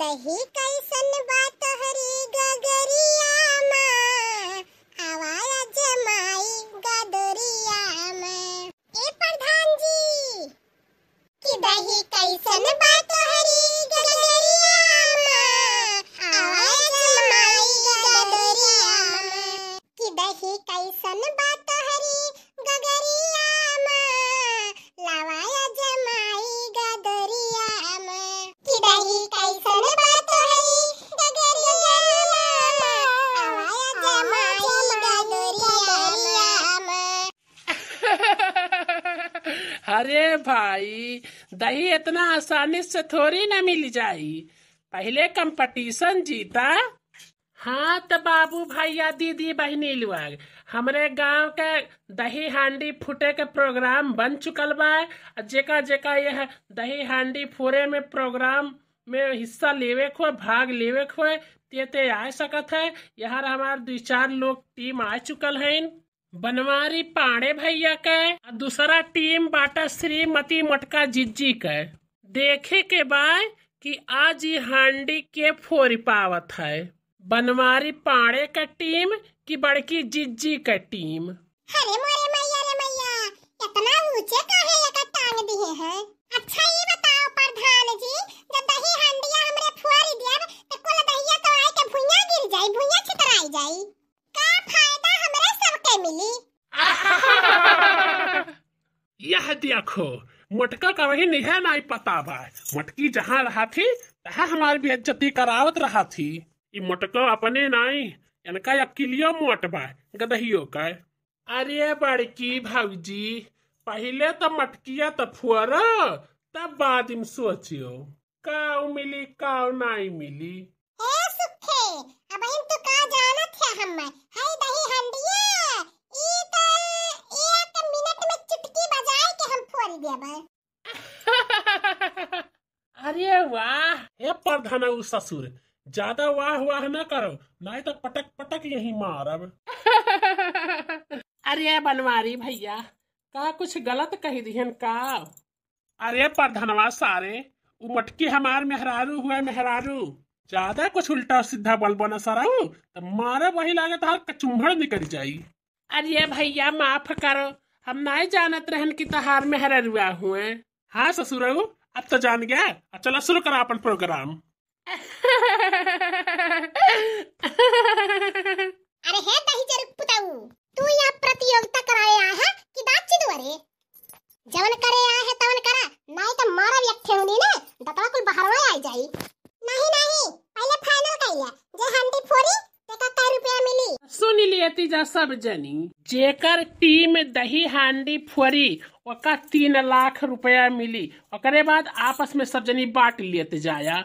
दही कैसन बात हरी गगरिया माँ आवाज गदरिया माँ ए प्रधान जी कि दही कैसन बात हरी गगरिया माँ आवाज गदरिया माँ कि दही कैसन बात अरे भाई दही इतना आसानी से थोड़ी न मिल जाई पहले कंपटीशन जीता हाँ तो बाबू भैया दीदी बहनी लोग हमारे गांव के दही हांडी फूटे के प्रोग्राम बन चुकल बा जेका जेका यह दही हांडी फूरे में प्रोग्राम में हिस्सा लेवे को भाग लेवे को ते ते आ सकत है यहाँ हमारे दो चार लोग टीम आ चुकल हैं बनवारी पाड़े भैया का और दूसरा टीम बाटा श्रीमती मटका जिज्जी के देखे के बाद कि आज ये हांडी के फोरी पावत है बनवारी पाड़े का टीम की बड़की जिज्जी का टीम अरे मोरे मैया रे मैया इतना ऊंचे काहे टांग दिए है अच्छा ये बताओ प्रधान जी जब दही हांडिया हमरे तो दहिया तो आए के गिर छितराई मिली यह देखो मटका का वही निहे नहीं पता बा मटकी जहाँ रहा थी तहाँ हमारी बेइज्जती करावत रहा थी ये मटका अपने नहीं इनका अकेलियो मोट बा गदहियो का अरे बड़की भाजी पहले तो मटकिया तो फुअरो तब बाद में सोचियो काव मिली काव नहीं मिली ए सुखे अब इन तो का जानत है हम है दही हंडिया अरे वाह हे ससुर ज्यादा वाह वाह न करो नहीं तो पटक पटक यही मारब अरे बनवारी भैया का कुछ गलत कह दिहन का अरे प्रधानवा सारे उमटकी हमार मेहरारू हुए मेहरारू ज्यादा कुछ उल्टा सीधा बल बना सराऊ तो मारे वही लागे तो हर कचुम्भर निकल जाये अरे भैया माफ करो हम नहीं जानत रहन की तहार में रुआ हुए हाँ ससुर अब तो जान गया अब चलो शुरू करो अपन प्रोग्राम अरे हे दही जरूर पुताऊ सब जनी जेकर टीम दही हांडी फोरी तीन लाख रुपया मिली ओकरे बाद आपस में सब जनी बांट लेते जाया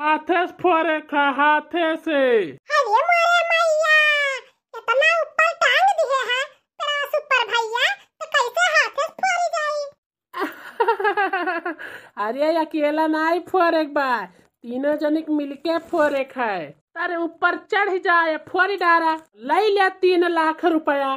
हाथे फोरे का हाथे से अरे मोरे मैया इतना ऊपर टांग दिए है तेरा सुपर भैया तो कैसे हाथे फोड़ी जाई अरे अकेला नहीं फोड़े एक बार तीनों जनिक मिलके फोरे खाए तारे ऊपर चढ़ जाए फोरी डारा ले लिया तीन लाख रुपया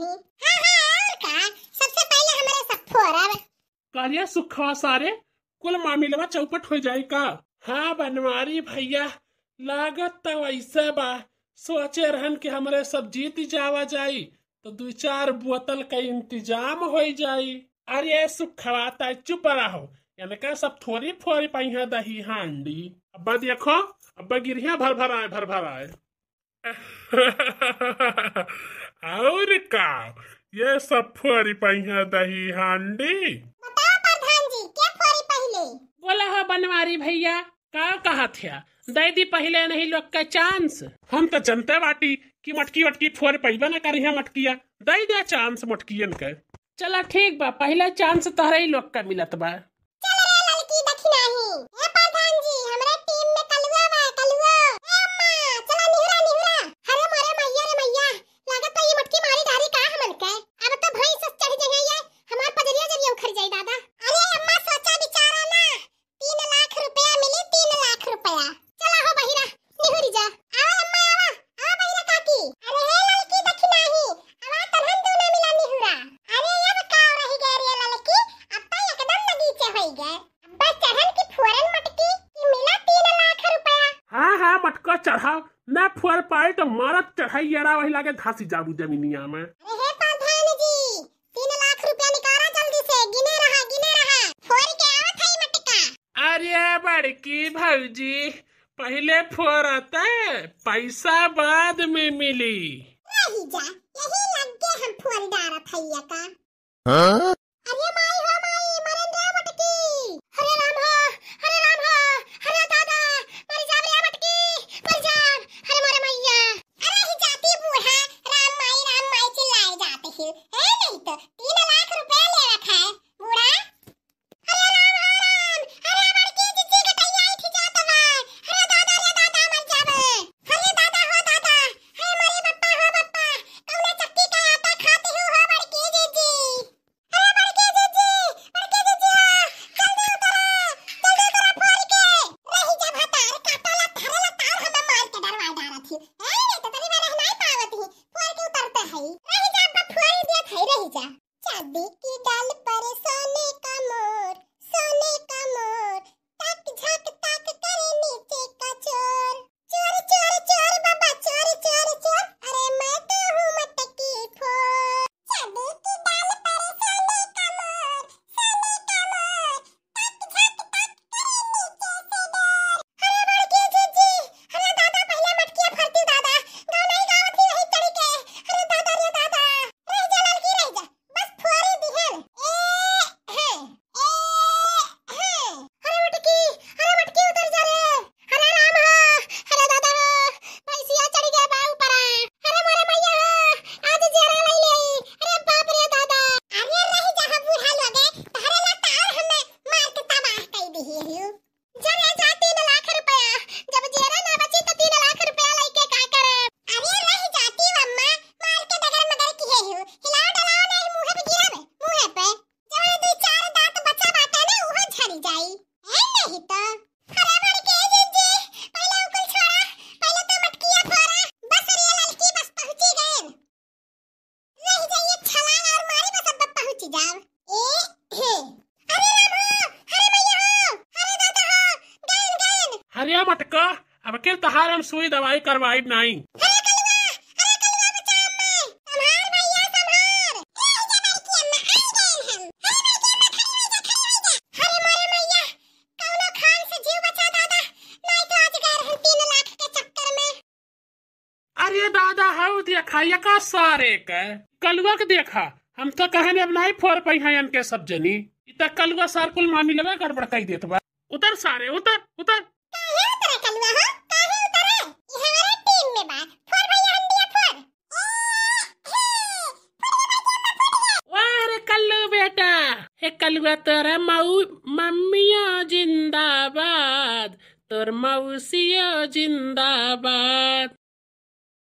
नहीं हाँ हाँ और का सबसे पहले हमारे सख्तो रब कालिया सुखवा सारे कुल मामलवा चौपट हो जाए का हाँ बनवारी भैया लागत तो ऐसे बा सोचे रहन के हमारे सब जीत जावा जाई तो दो चार बोतल का इंतजाम हो जाई अरे सुखवाता चुप रहो इनका सब थोड़ी फोरी पाई है दही हांडी अब देखो अब गिरिया भर भर आए भर भर आए और का ये सब फोरी पहिया दही हांडी बोला हो बनवारी भैया का कहा थे दे दी पहले नहीं लोग का चांस हम तो जनते बाटी कि मटकी वटकी फोर पहिबे न है मटकिया दे दिया चांस मटकियन के चला ठीक बा पहला चांस तहरे लोग का मिलत बा चल रे लड़की ही ए चढ़ा मैं फुअर पाए तो मारत चढ़ाई यारा वही लागे धासी जाबू जमीनिया में अरे प्रधान जी पहले लाख रुपया निकाला जल्दी से गिने रहा गिने रहा फोर के आवत है मटका अरे बड़की भौजी पहले पैसा बाद में मिली यही जा यही लग गए हम फोर डारा है का हां का फुआई दिया खाई रही जा चाबी की डाल पर सोने ಮಟ್ಕ ಅವಕ್ಕೆ ತಹಾರನ್ ಸುई दवाई करवाई नाही तो अरे दादा हाउ देखा यका सारे का कलुआ के देखा हम तो कहने अब नहीं फोर पाई हैं इनके सब जनी इत कलुआ कुल मामी लगा कर गड़बड़ कही देत बा उतर सारे उतर उतर गतर मऊ मम्मिया जिंदाबाद तोर मऊसिया जिंदाबाद